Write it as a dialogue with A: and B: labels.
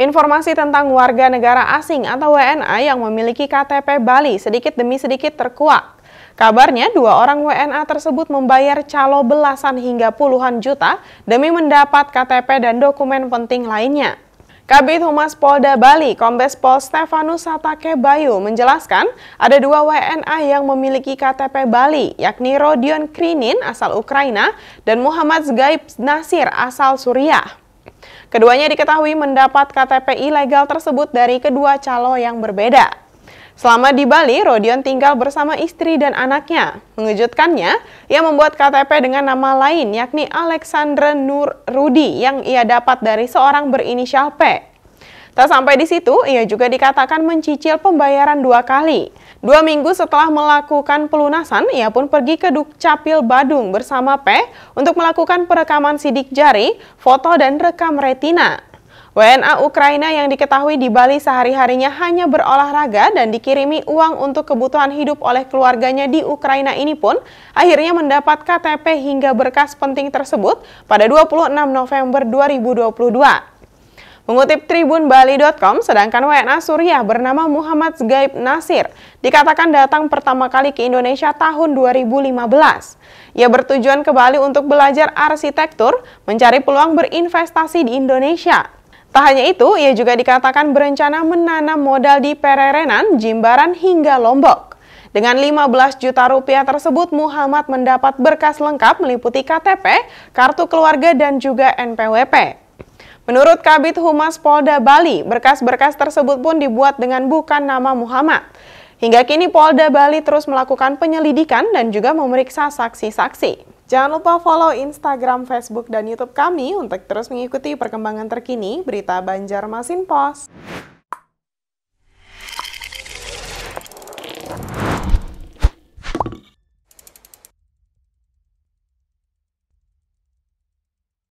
A: Informasi tentang warga negara asing atau WNA yang memiliki KTP Bali sedikit demi sedikit terkuak. Kabarnya dua orang WNA tersebut membayar calo belasan hingga puluhan juta demi mendapat KTP dan dokumen penting lainnya. Kabit Humas Polda Bali, Kombes Pol Stefanus Satake Bayu menjelaskan ada dua WNA yang memiliki KTP Bali, yakni Rodion Krinin asal Ukraina dan Muhammad Zgaib Nasir asal Suriah. Keduanya diketahui mendapat KTP ilegal tersebut dari kedua calo yang berbeda. Selama di Bali, Rodion tinggal bersama istri dan anaknya. Mengejutkannya, ia membuat KTP dengan nama lain yakni Alexandra Nur Rudi yang ia dapat dari seorang berinisial P. Tak sampai di situ, ia juga dikatakan mencicil pembayaran dua kali. Dua minggu setelah melakukan pelunasan, ia pun pergi ke Dukcapil Badung bersama P untuk melakukan perekaman sidik jari, foto dan rekam retina. WNA Ukraina yang diketahui di Bali sehari-harinya hanya berolahraga dan dikirimi uang untuk kebutuhan hidup oleh keluarganya di Ukraina ini pun akhirnya mendapat KTP hingga berkas penting tersebut pada 26 November 2022. Mengutip tribunbali.com, sedangkan WNA Suriah bernama Muhammad Zgaib Nasir dikatakan datang pertama kali ke Indonesia tahun 2015. Ia bertujuan ke Bali untuk belajar arsitektur, mencari peluang berinvestasi di Indonesia. Tak hanya itu, ia juga dikatakan berencana menanam modal di Pererenan, Jimbaran hingga Lombok. Dengan 15 juta rupiah tersebut, Muhammad mendapat berkas lengkap meliputi KTP, kartu keluarga, dan juga NPWP. Menurut Kabit Humas Polda Bali, berkas-berkas tersebut pun dibuat dengan bukan nama Muhammad. Hingga kini Polda Bali terus melakukan penyelidikan dan juga memeriksa saksi-saksi. Jangan lupa follow Instagram, Facebook, dan Youtube kami untuk terus mengikuti perkembangan terkini berita Banjarmasin Pos.